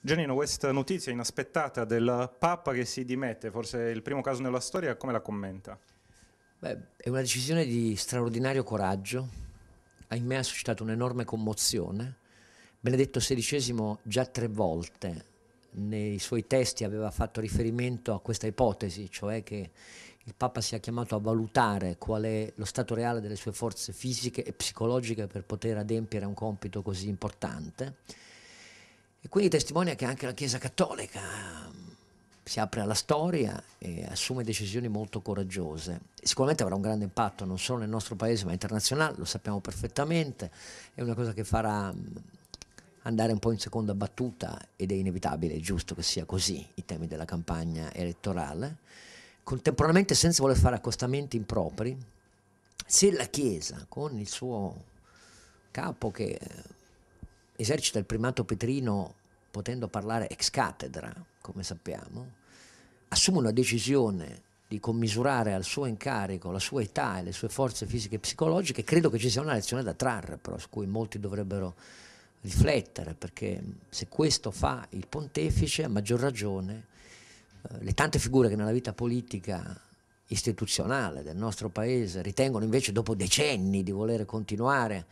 Giannino, questa notizia inaspettata del Papa che si dimette, forse il primo caso nella storia, come la commenta? Beh, è una decisione di straordinario coraggio, ahimè ha suscitato un'enorme commozione. Benedetto XVI già tre volte nei suoi testi aveva fatto riferimento a questa ipotesi, cioè che il Papa sia chiamato a valutare qual è lo stato reale delle sue forze fisiche e psicologiche per poter adempiere a un compito così importante e quindi testimonia che anche la Chiesa cattolica ehm, si apre alla storia e assume decisioni molto coraggiose. Sicuramente avrà un grande impatto non solo nel nostro paese ma internazionale, lo sappiamo perfettamente, è una cosa che farà mm, andare un po' in seconda battuta ed è inevitabile, è giusto che sia così i temi della campagna elettorale. Contemporaneamente senza voler fare accostamenti impropri, se la Chiesa con il suo capo che eh, esercita il primato petrino potendo parlare ex cattedra, come sappiamo, assume una decisione di commisurare al suo incarico la sua età e le sue forze fisiche e psicologiche, credo che ci sia una lezione da trarre, però, su cui molti dovrebbero riflettere, perché se questo fa il pontefice, a maggior ragione, eh, le tante figure che nella vita politica istituzionale del nostro paese ritengono invece dopo decenni di voler continuare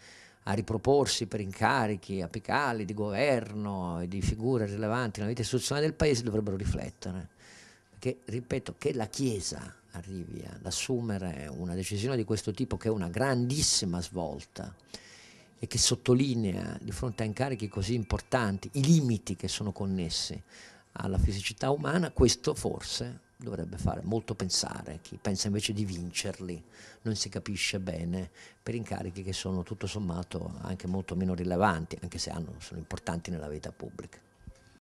a riproporsi per incarichi apicali di governo e di figure rilevanti nella vita istituzionale del paese dovrebbero riflettere. Perché, ripeto, che la Chiesa arrivi ad assumere una decisione di questo tipo che è una grandissima svolta e che sottolinea di fronte a incarichi così importanti i limiti che sono connessi alla fisicità umana, questo forse dovrebbe fare molto pensare chi pensa invece di vincerli, non si capisce bene, per incarichi che sono tutto sommato anche molto meno rilevanti, anche se hanno, sono importanti nella vita pubblica.